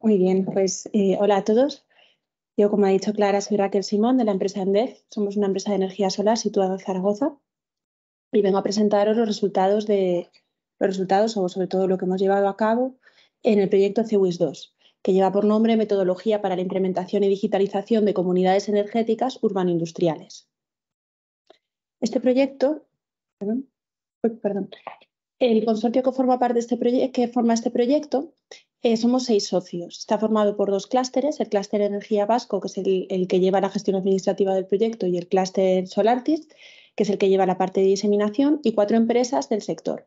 Muy bien, pues eh, hola a todos. Yo, como ha dicho Clara, soy Raquel Simón de la empresa ENDEF. Somos una empresa de energía solar situada en Zaragoza y vengo a presentaros los resultados de los resultados o sobre todo lo que hemos llevado a cabo en el proyecto cwis 2, que lleva por nombre Metodología para la implementación y digitalización de comunidades energéticas urbano-industriales. Este proyecto, perdón, el consorcio que forma parte de este que forma este proyecto eh, somos seis socios. Está formado por dos clústeres, el clúster Energía Vasco, que es el, que lleva la gestión administrativa del proyecto, y el clúster Solartis, que es el que lleva la parte de diseminación, y cuatro empresas del sector.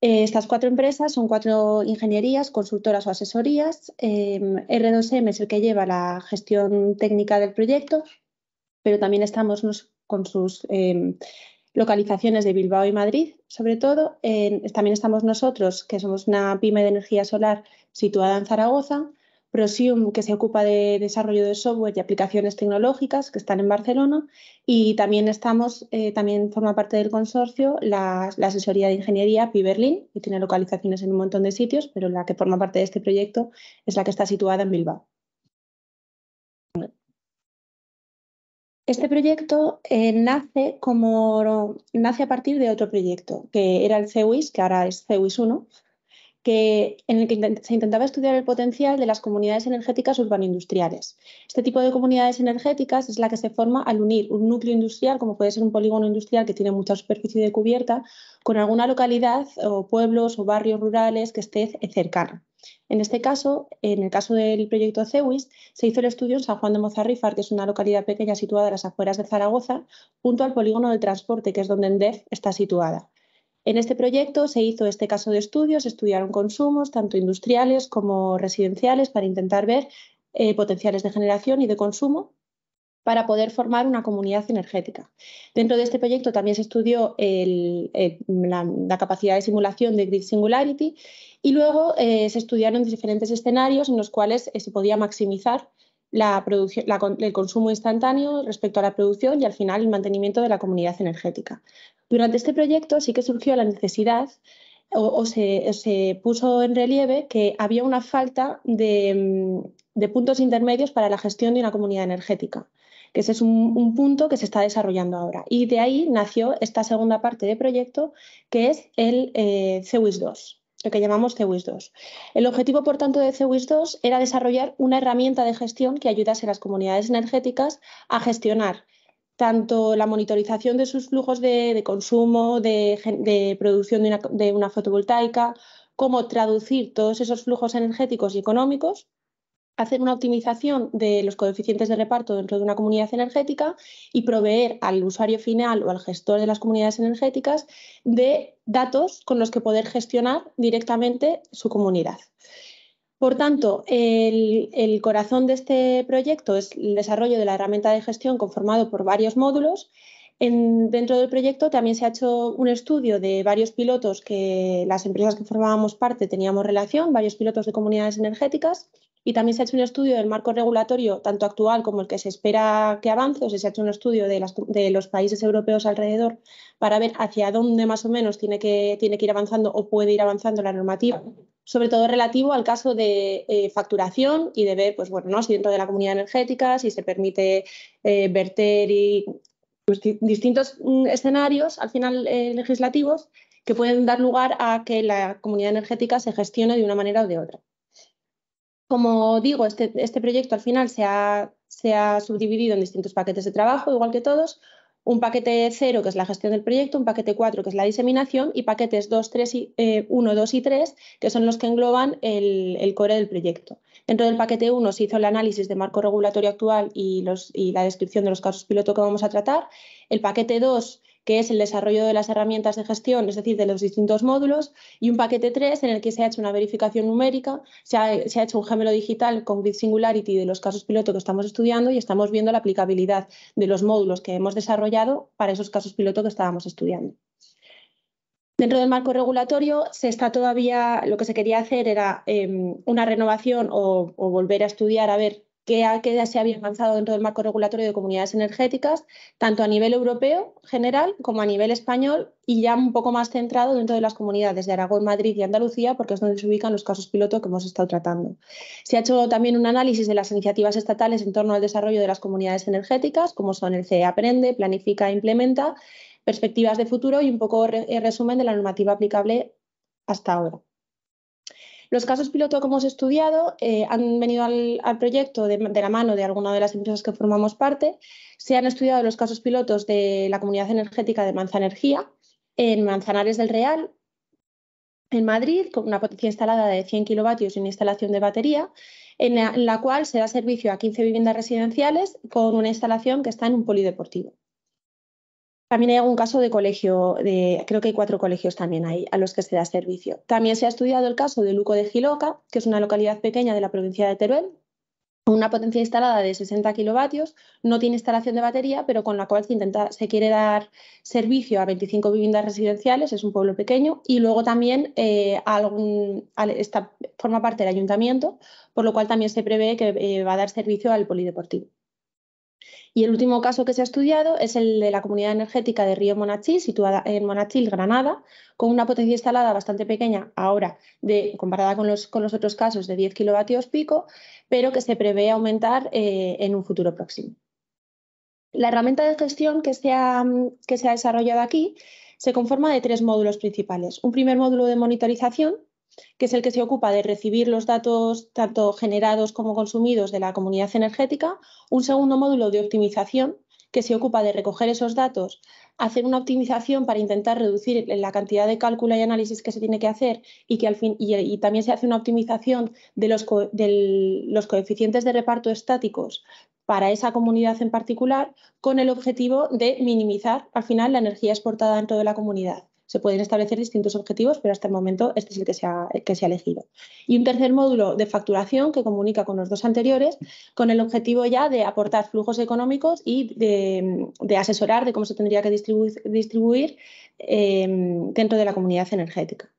Eh, estas cuatro empresas son cuatro ingenierías, consultoras o asesorías. R2M em, es el que lleva la gestión técnica del proyecto, pero también estamos con sus em, localizaciones de Bilbao y Madrid, sobre todo. también estamos nosotros, que somos una pyme de energía solar situada en Zaragoza, Prosium, que se ocupa de desarrollo de software y aplicaciones tecnológicas, que están en Barcelona, y también estamos, eh, también forma parte del consorcio la, asesoría de ingeniería Piberlin que tiene localizaciones en un montón de sitios, pero la que forma parte de este proyecto es la que está situada en Bilbao. Este proyecto eh, nace, como, nace a partir de otro proyecto, que era el CEWIS, que ahora es CEWIS 1, en el que se intentaba estudiar el potencial de las comunidades energéticas urbano-industriales. Este tipo de comunidades energéticas es la que se forma al unir un núcleo industrial, como puede ser un polígono industrial que tiene mucha superficie de cubierta, con alguna localidad o pueblos o barrios rurales que esté cercana. En este caso, en el caso del proyecto CEWIS, se hizo el estudio en San Juan de Mozarrifar, que es una localidad pequeña situada a las afueras de Zaragoza, junto al polígono del transporte, que es donde ENDEF está situada. En este proyecto se hizo este caso de estudio, se estudiaron consumos, tanto industriales como residenciales, para intentar ver eh, potenciales de generación y de consumo para poder formar una comunidad energética. Dentro de este proyecto también se estudió eh, la, capacidad de simulación de Grid Singularity y luego eh, se estudiaron diferentes escenarios en los cuales se podía maximizar el consumo instantáneo respecto a la producción y al final el mantenimiento de la comunidad energética. Durante este proyecto sí que surgió la necesidad o, se, puso en relieve que había una falta de, puntos intermedios para la gestión de una comunidad energética, que ese es un, punto que se está desarrollando ahora. Y de ahí nació esta segunda parte del proyecto, que es el eh, CEWIS 2 lo que llamamos cwis 2 El objetivo, por tanto, de cwis 2 era desarrollar una herramienta de gestión que ayudase a las comunidades energéticas a gestionar tanto la monitorización de sus flujos de, consumo, de, producción de una, de una fotovoltaica, como traducir todos esos flujos energéticos y económicos hacer una optimización de los coeficientes de reparto dentro de una comunidad energética y proveer al usuario final o al gestor de las comunidades energéticas de datos con los que poder gestionar directamente su comunidad. Por tanto, el, corazón de este proyecto es el desarrollo de la herramienta de gestión conformado por varios módulos. dentro del proyecto también se ha hecho un estudio de varios pilotos que las empresas que formábamos parte teníamos relación, varios pilotos de comunidades energéticas, y también se ha hecho un estudio del marco regulatorio, tanto actual como el que se espera que avance, o se ha hecho un estudio de, los países europeos alrededor para ver hacia dónde más o menos tiene que, ir avanzando o puede ir avanzando la normativa, sobre todo relativo al caso de eh, facturación y de ver, pues bueno, si dentro de la comunidad energética, si se permite eh, verter y pues, distintos mm, escenarios, al final eh, legislativos, que pueden dar lugar a que la comunidad energética se gestione de una manera o de otra. Como digo, este, este, proyecto al final se ha, subdividido en distintos paquetes de trabajo, igual que todos, un paquete 0, que es la gestión del proyecto, un paquete 4, que es la diseminación, y paquetes 2, 3 y, 1, eh, 2 y 3, que son los que engloban el, core del proyecto. Dentro del paquete 1 se hizo el análisis de marco regulatorio actual y, y la descripción de los casos piloto que vamos a tratar. El paquete 2 que es el desarrollo de las herramientas de gestión, es decir, de los distintos módulos, y un paquete 3 en el que se ha hecho una verificación numérica, se ha, hecho un gemelo digital con Grid Singularity de los casos piloto que estamos estudiando y estamos viendo la aplicabilidad de los módulos que hemos desarrollado para esos casos piloto que estábamos estudiando. Dentro del marco regulatorio se está todavía, lo que se quería hacer era em, una renovación o, volver a estudiar a ver que, que se había avanzado dentro del marco regulatorio de comunidades energéticas, tanto a nivel europeo general como a nivel español y ya un poco más centrado dentro de las comunidades de Aragón, Madrid y Andalucía, porque es donde se ubican los casos piloto que hemos estado tratando. Se ha hecho también un análisis de las iniciativas estatales en torno al desarrollo de las comunidades energéticas, como son el CE Aprende, Planifica e Implementa, perspectivas de futuro y un poco el eh, resumen de la normativa aplicable hasta ahora. Los casos piloto que hemos estudiado eh, han venido al, proyecto de, la mano de alguna de las empresas que formamos parte. Se han estudiado los casos pilotos de la comunidad energética de Manza Energía en Manzanares del Real, en Madrid, con una potencia instalada de 100 kilovatios y una instalación de batería, en la cual se da servicio a 15 viviendas residenciales con una instalación que está en un polideportivo. También hay algún caso de colegio, creo que hay cuatro colegios también ahí a los que se da servicio. También se ha estudiado el caso de Luco de Giloca, que es una localidad pequeña de la provincia de Teruel, con una potencia instalada de 60 kilovatios, no tiene instalación de batería, pero con la cual se, quiere dar servicio a 25 viviendas residenciales, es un pueblo pequeño, y luego también eh, esta, forma parte del ayuntamiento, por lo cual también se prevé que eh, va a dar servicio al polideportivo. Y el último caso que se ha estudiado es el de la comunidad energética de Río Monachil, situada en Monachil, Granada, con una potencia instalada bastante pequeña ahora, comparada con los, otros casos, de 10 kilovatios pico, pero que se prevé aumentar eh, en un futuro próximo. La herramienta de gestión que se ha desarrollado aquí se conforma de tres módulos principales. Un primer módulo de monitorización, que es el que se ocupa de recibir los datos tanto generados como consumidos de la comunidad energética, un segundo módulo de optimización que se ocupa de recoger esos datos, hacer una optimización para intentar reducir la cantidad de cálculo y análisis que se tiene que hacer y que al fin también se hace una optimización de los, de los coeficientes de reparto estáticos para esa comunidad en particular con el objetivo de minimizar al final la energía exportada dentro de la comunidad. Se pueden establecer distintos objetivos, pero hasta el momento este es el que se ha, que se ha elegido. Y un tercer módulo de facturación que comunica con los dos anteriores, con el objetivo ya de aportar flujos económicos y de, asesorar de cómo se tendría que distribuir, em, dentro de la comunidad energética.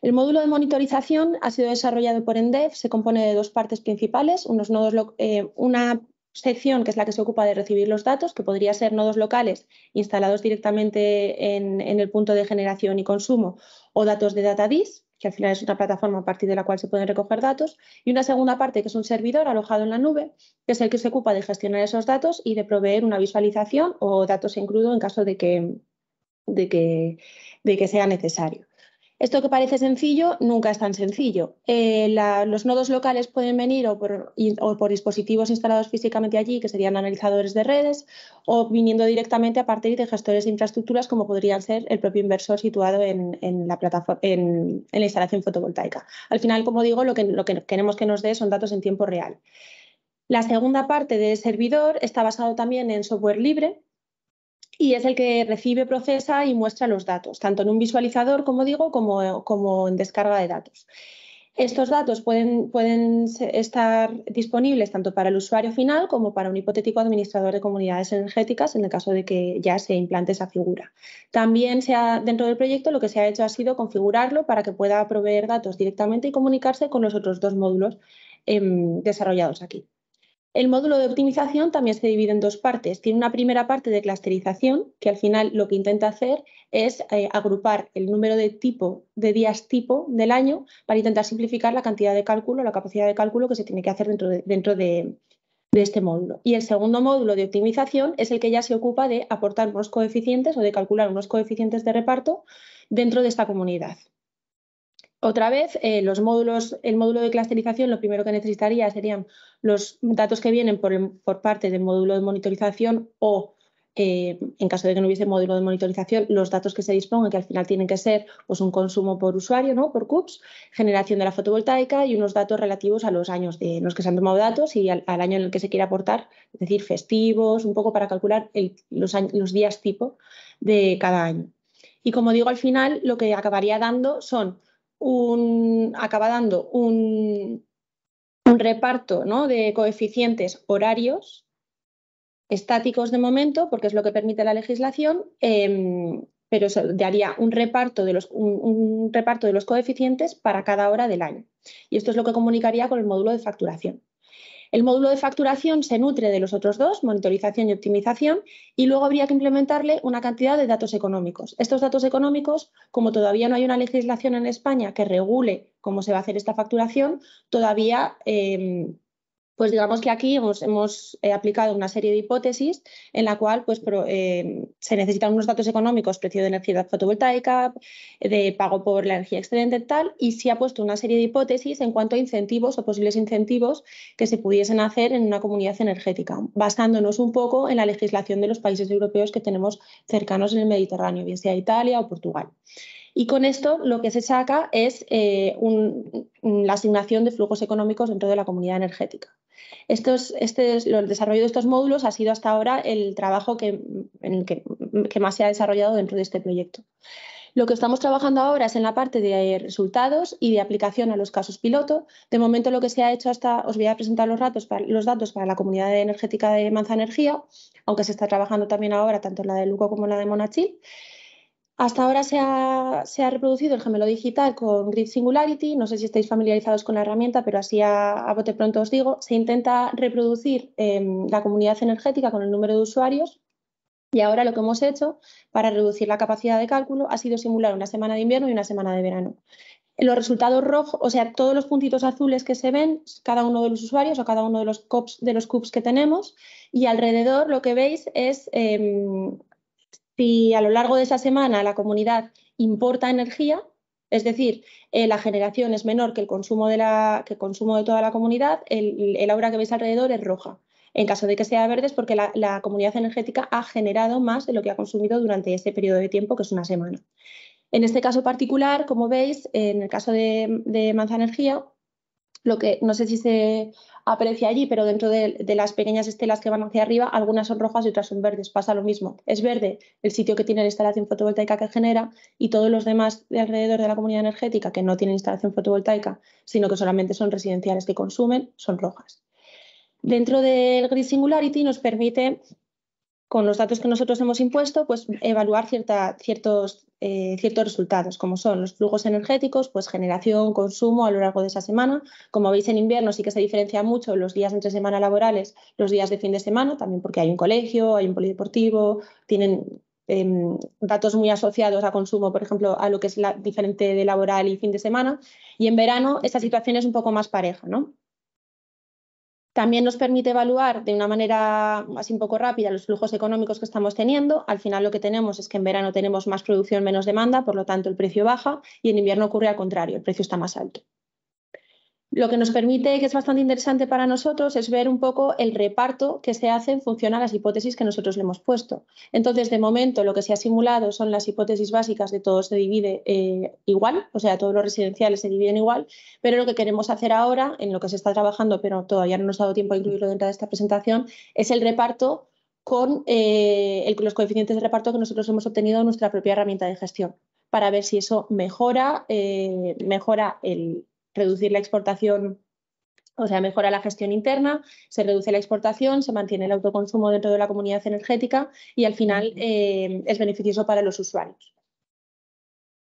El módulo de monitorización ha sido desarrollado por ENDEF, se compone de dos partes principales, unos nodos, eh, una sección que es la que se ocupa de recibir los datos, que podría ser nodos locales instalados directamente en, el punto de generación y consumo o datos de DataDis, que al final es una plataforma a partir de la cual se pueden recoger datos, y una segunda parte que es un servidor alojado en la nube, que es el que se ocupa de gestionar esos datos y de proveer una visualización o datos en crudo en caso de que, de que, de que sea necesario. Esto que parece sencillo nunca es tan sencillo. Eh, los nodos locales pueden venir o por, dispositivos instalados físicamente allí, que serían analizadores de redes, o viniendo directamente a partir de gestores de infraestructuras, como podrían ser el propio inversor situado en, la, instalación fotovoltaica. Al final, como digo, lo que, lo que queremos que nos dé son datos en tiempo real. La segunda parte del servidor está basado también en software libre, y es el que recibe, procesa y muestra los datos, tanto en un visualizador, como digo, como, en descarga de datos. Estos datos pueden, pueden, estar disponibles tanto para el usuario final como para un hipotético administrador de comunidades energéticas en el caso de que ya se implante esa figura. También dentro del proyecto lo que se ha hecho ha sido configurarlo para que pueda proveer datos directamente y comunicarse con los otros dos módulos em, desarrollados aquí. El módulo de optimización también se divide en dos partes. Tiene una primera parte de clusterización, que al final lo que intenta hacer es eh, agrupar el número de tipo de días tipo del año para intentar simplificar la cantidad de cálculo, la capacidad de cálculo que se tiene que hacer dentro dentro de este módulo. Y el segundo módulo de optimización es el que ya se ocupa de aportar unos coeficientes o de calcular unos coeficientes de reparto dentro de esta comunidad. Otra vez, eh, los módulos, el módulo de clusterización lo primero que necesitaría serían los datos que vienen por, parte del módulo de monitorización o, eh, en caso de que no hubiese módulo de monitorización, los datos que se dispongan, que al final tienen que ser pues, un consumo por usuario, ¿no? por CUPS, generación de la fotovoltaica y unos datos relativos a los años de, en los que se han tomado datos y al, año en el que se quiere aportar, es decir, festivos, un poco para calcular los días tipo de cada año. Y como digo, al final lo que acabaría dando son un, acaba dando un, reparto ¿no? de coeficientes horarios estáticos de momento, porque es lo que permite la legislación, em, pero daría un reparto, de los, un reparto de los coeficientes para cada hora del año. Y esto es lo que comunicaría con el módulo de facturación. El módulo de facturación se nutre de los otros dos, monitorización y optimización, y luego habría que implementarle una cantidad de datos económicos. Estos datos económicos, como todavía no hay una legislación en España que regule cómo se va a hacer esta facturación, todavía eh, pues digamos que aquí hemos, eh, aplicado una serie de hipótesis en la cual pues, eh, se necesitan unos datos económicos, precio de energía fotovoltaica, de pago por la energía excedente, tal, y se ha puesto una serie de hipótesis en cuanto a incentivos o posibles incentivos que se pudiesen hacer en una comunidad energética, basándonos un poco en la legislación de los países europeos que tenemos cercanos en el Mediterráneo, bien sea Italia o Portugal. Y con esto lo que se saca es eh, la asignación de flujos económicos dentro de la comunidad energética. Este el desarrollo de estos módulos ha sido hasta ahora el trabajo que, más se ha desarrollado dentro de este proyecto. Lo que estamos trabajando ahora es en la parte de resultados y de aplicación a los casos piloto. De momento lo que se ha hecho hasta, os voy a presentar los datos para, la comunidad energética de Manza Energía, aunque se está trabajando también ahora tanto en la de Luco como en la de Monachil. Hasta ahora se ha, reproducido el gemelo digital con Grid Singularity. No sé si estáis familiarizados con la herramienta, pero así a, bote pronto os digo. Se intenta reproducir em, la comunidad energética con el número de usuarios. Y ahora lo que hemos hecho para reducir la capacidad de cálculo ha sido simular una semana de invierno y una semana de verano. Los resultados rojos, o sea, todos los puntitos azules que se ven, cada uno de los usuarios o cada uno de los CUPs, de los cups que tenemos, y alrededor lo que veis es em, si a lo largo de esa semana la comunidad importa energía, es decir, eh, la generación es menor que el consumo de, toda la comunidad, el, aura que veis alrededor es roja. En caso de que sea verde es porque la, comunidad energética ha generado más de lo que ha consumido durante ese periodo de tiempo, que es una semana. En este caso particular, como veis, en el caso de, de Energía, lo que no sé si se aprecia allí, pero dentro de, las pequeñas estelas que van hacia arriba, algunas son rojas y otras son verdes, pasa lo mismo. Es verde el sitio que tiene la instalación fotovoltaica que genera y todos los demás de alrededor de la comunidad energética que no tienen instalación fotovoltaica, sino que solamente son residenciales que consumen, son rojas. Dentro del gris singularity nos permite con los datos que nosotros hemos impuesto, pues evaluar cierta, ciertos, eh, ciertos resultados, como son los flujos energéticos, pues generación, consumo a lo largo de esa semana. Como veis en invierno sí que se diferencia mucho los días entre semana laborales, los días de fin de semana, también porque hay un colegio, hay un polideportivo, tienen em, datos muy asociados a consumo, por ejemplo, a lo que es la, diferente de laboral y fin de semana. Y en verano esa situación es un poco más pareja, ¿no? También nos permite evaluar de una manera así un poco rápida los flujos económicos que estamos teniendo. Al final lo que tenemos es que en verano tenemos más producción, menos demanda, por lo tanto el precio baja y en invierno ocurre al contrario, el precio está más alto. Lo que nos permite, que es bastante interesante para nosotros, es ver un poco el reparto que se hace en función a las hipótesis que nosotros le hemos puesto. Entonces, de momento, lo que se ha simulado son las hipótesis básicas de todo se divide eh, igual, o sea, todos los residenciales se dividen igual, pero lo que queremos hacer ahora, en lo que se está trabajando, pero todavía no nos ha dado tiempo a incluirlo dentro de esta presentación, es el reparto con eh, los coeficientes de reparto que nosotros hemos obtenido en nuestra propia herramienta de gestión para ver si eso mejora, eh, mejora el, reducir la exportación, o sea, mejora la gestión interna, se reduce la exportación, se mantiene el autoconsumo dentro de la comunidad energética y al final eh, es beneficioso para los usuarios.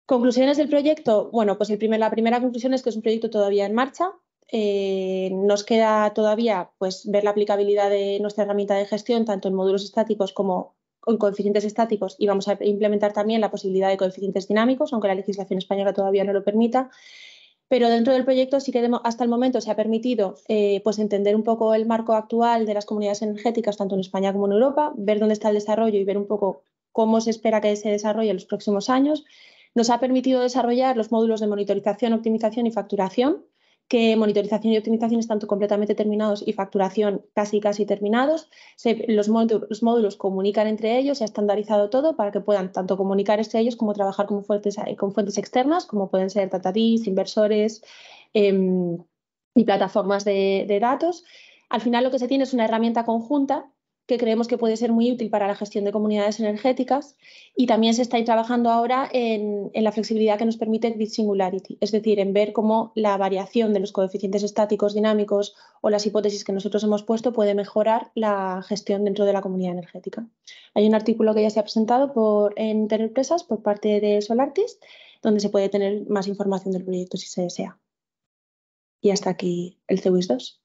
Conclusiones del proyecto. Bueno, pues la primera conclusión es que es un proyecto todavía en marcha. Eh, nos queda todavía pues, ver la aplicabilidad de nuestra herramienta de gestión, tanto en módulos estáticos como en coeficientes estáticos y vamos a implementar también la posibilidad de coeficientes dinámicos, aunque la legislación española todavía no lo permita pero dentro del proyecto sí que hasta el momento se ha permitido eh, pues entender un poco el marco actual de las comunidades energéticas, tanto en España como en Europa, ver dónde está el desarrollo y ver un poco cómo se espera que se desarrolle en los próximos años. Nos ha permitido desarrollar los módulos de monitorización, optimización y facturación, que monitorización y optimización están completamente terminados y facturación casi casi terminados. los, módulos, comunican entre ellos, se ha estandarizado todo para que puedan tanto comunicar entre ellos como trabajar con fuentes, con fuentes externas, como pueden ser TATADIS, inversores em, y plataformas de datos. Al final lo que se tiene es una herramienta conjunta que creemos que puede ser muy útil para la gestión de comunidades energéticas y también se está trabajando ahora en, la flexibilidad que nos permite Grid Singularity, es decir, en ver cómo la variación de los coeficientes estáticos, dinámicos o las hipótesis que nosotros hemos puesto puede mejorar la gestión dentro de la comunidad energética. Hay un artículo que ya se ha presentado por, en por parte de Solartist, donde se puede tener más información del proyecto si se desea. Y hasta aquí el CWIS 2.